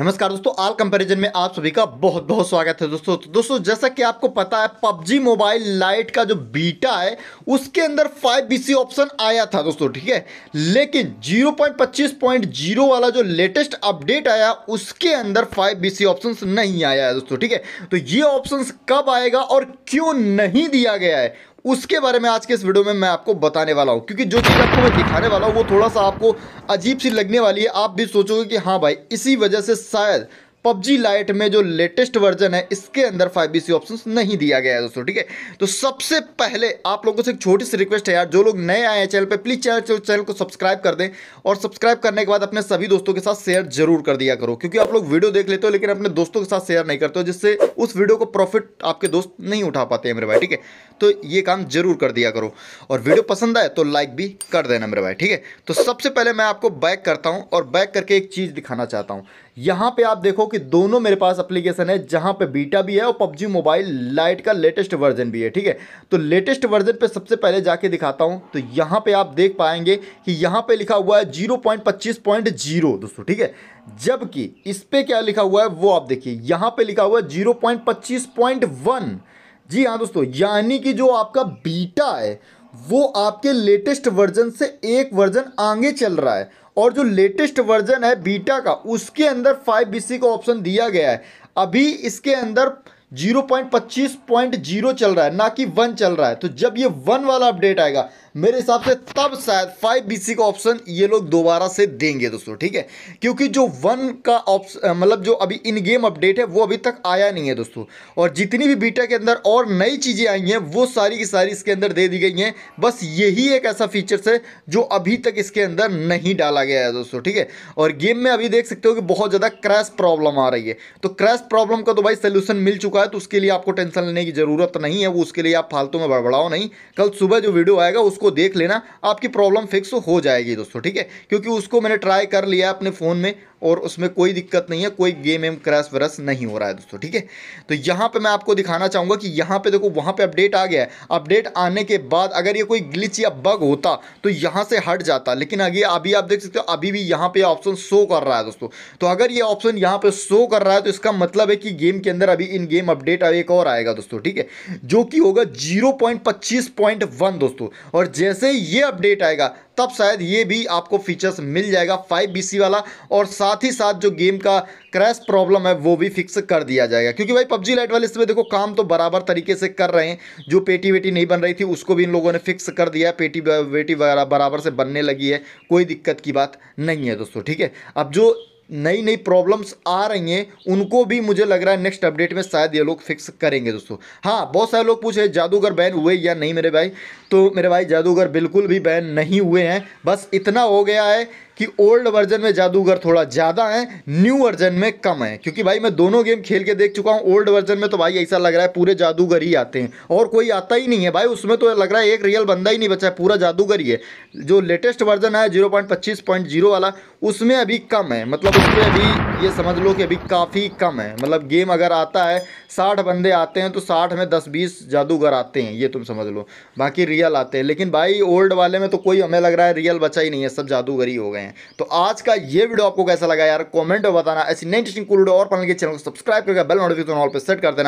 नमस्कार दोस्तों आल कंपैरिजन में आप सभी का बहुत बहुत स्वागत है दोस्तों तो दोस्तों जैसा कि आपको पता है पबजी मोबाइल लाइट का जो बीटा है उसके अंदर 5BC ऑप्शन आया था दोस्तों ठीक है लेकिन 0.25.0 वाला जो लेटेस्ट अपडेट आया उसके अंदर 5BC ऑप्शंस नहीं आया है दोस्तों ठीक है तो ये ऑप्शन कब आएगा और क्यों नहीं दिया गया है उसके बारे में आज के इस वीडियो में मैं आपको बताने वाला हूँ क्योंकि जो चीज़ आपको मैं दिखाने वाला हूँ वो थोड़ा सा आपको अजीब सी लगने वाली है आप भी सोचोगे कि हाँ भाई इसी वजह से शायद पबजी लाइट में जो लेटेस्ट वर्जन है इसके अंदर फाइव बी सी ऑप्शन नहीं दिया गया है दोस्तों ठीक है तो सबसे पहले आप लोगों से एक छोटी सी रिक्वेस्ट है यार जो लोग नए आए हैं चैनल पे प्लीज़ चैनल चैनल को सब्सक्राइब कर दें और सब्सक्राइब करने के बाद अपने सभी दोस्तों के साथ शेयर जरूर कर दिया करो क्योंकि आप लोग वीडियो देख लेते हो लेकिन अपने दोस्तों के साथ शेयर नहीं करते हो जिससे उस वीडियो को प्रॉफिट आपके दोस्त नहीं उठा पाते हैं मेरे भाई ठीक है तो ये काम जरूर कर दिया करो और वीडियो पसंद आए तो लाइक भी कर देना मेरे भाई ठीक है तो सबसे पहले मैं आपको बैक करता हूँ और बैक करके एक चीज़ दिखाना चाहता हूँ यहाँ पे आप देखो कि दोनों मेरे पास एप्लीकेशन है जहाँ पे बीटा भी है और पबजी मोबाइल लाइट का लेटेस्ट वर्जन भी है ठीक है तो लेटेस्ट वर्जन पे सबसे पहले जाके दिखाता हूँ तो यहाँ पे आप देख पाएंगे कि यहाँ पे लिखा हुआ है जीरो पॉइंट पच्चीस पॉइंट जीरो दोस्तों ठीक है जबकि इस पर क्या लिखा हुआ है वो आप देखिए यहाँ पर लिखा हुआ है जीरो पॉइंट पच्चीस पॉइंट वन जी हाँ दोस्तों यानी कि जो आपका बीटा है वो आपके लेटेस्ट वर्जन से एक वर्जन आगे चल रहा है और जो लेटेस्ट वर्जन है बीटा का उसके अंदर फाइव बी सी का ऑप्शन दिया गया है अभी इसके अंदर जीरो पॉइंट पच्चीस पॉइंट जीरो चल रहा है ना कि वन चल रहा है तो जब ये वन वाला अपडेट आएगा मेरे हिसाब से तब शायद फाइव बी सी का ऑप्शन ये लोग दोबारा से देंगे दोस्तों ठीक है क्योंकि जो वन का ऑप्शन मतलब जो अभी इन गेम अपडेट है वो अभी तक आया नहीं है दोस्तों और जितनी भी बीटा के अंदर और नई चीज़ें आई हैं वो सारी की सारी इसके अंदर दे दी गई हैं बस यही एक ऐसा फीचर्स है जो अभी तक इसके अंदर नहीं डाला गया है दोस्तों ठीक है और गेम में अभी देख सकते हो कि बहुत ज़्यादा क्रैश प्रॉब्लम आ रही है तो क्रैश प्रॉब्लम का तो भाई सोल्यूशन मिल चुका है तो उसके लिए आपको टेंशन लेने की ज़रूरत नहीं है वो उसके लिए आप फालतू में बड़बड़ाओ नहीं कल सुबह जो वीडियो आएगा उस उसको देख लेना आपकी प्रॉब्लम फिक्स तो हो जाएगी दोस्तों ठीक है क्योंकि उसको मैंने ट्राई कर लिया अपने फ़ोन में और उसमें कोई दिक्कत नहीं है कोई गेम एम क्रैश वरस नहीं हो रहा है दोस्तों ठीक है तो यहाँ पे मैं आपको दिखाना चाहूँगा कि यहाँ पे देखो वहाँ पे अपडेट आ गया है अपडेट आने के बाद अगर ये कोई ग्लिच या बग होता तो यहाँ से हट जाता लेकिन अभी अभी आप देख सकते हो अभी भी यहाँ पे ऑप्शन शो कर रहा है दोस्तों तो अगर ये ऑप्शन यहाँ पे शो कर रहा है तो इसका मतलब है कि गेम के अंदर अभी इन गेम अपडेट एक और आएगा दोस्तों ठीक है जो कि होगा जीरो दोस्तों और जैसे ये अपडेट आएगा तब शायद ये भी आपको फीचर्स मिल जाएगा फाइव बी वाला और साथ ही साथ जो गेम का क्रैश प्रॉब्लम है वो भी फिक्स कर दिया जाएगा क्योंकि भाई पबजी लाइट वाले इसमें देखो काम तो बराबर तरीके से कर रहे हैं जो पेटी वेटी नहीं बन रही थी उसको भी इन लोगों ने फिक्स कर दिया है पेटी वेटी वगैरह बराबर से बनने लगी है कोई दिक्कत की बात नहीं है दोस्तों ठीक है अब जो नई नई प्रॉब्लम्स आ रही हैं उनको भी मुझे लग रहा है नेक्स्ट अपडेट में शायद ये लोग फिक्स करेंगे दोस्तों हाँ बहुत सारे लोग पूछे जादूगर बैन हुए या नहीं मेरे भाई तो मेरे भाई जादूगर बिल्कुल भी बैन नहीं हुए हैं बस इतना हो गया है कि ओल्ड वर्जन में जादूगर थोड़ा ज़्यादा है न्यू वर्जन में कम है क्योंकि भाई मैं दोनों गेम खेल के देख चुका हूँ ओल्ड वर्जन में तो भाई ऐसा लग रहा है पूरे जादूगर ही आते हैं और कोई आता ही नहीं है भाई उसमें तो लग रहा है एक रियल बंदा ही नहीं बचा है पूरा जादूगर ही है जो लेटेस्ट वर्जन है जीरो पॉइंट पच्चीस पॉइंट जीरो वाला उसमें अभी कम है मतलब उसमें अभी ये समझ लो कि अभी काफ़ी कम है मतलब गेम अगर आता है साठ बंदे आते हैं तो साठ में दस बीस जादूगर आते हैं ये तुम समझ लो बाकी रियल आते हैं लेकिन भाई ओल्ड वाले में तो कोई हमें लग रहा है रियल बचा ही नहीं है सब जादूगर ही हो गए हैं हैं तो आज का ये वीडियो आपको कैसा लगा यार कॉमेंट में बताना ऐसी नई इंटरेस्टिंग कूल वीडियो और पढ़ने के चैनल को सब्सक्राइब करके बेल नोटिफिकेशन ऑल पर सेट कर देना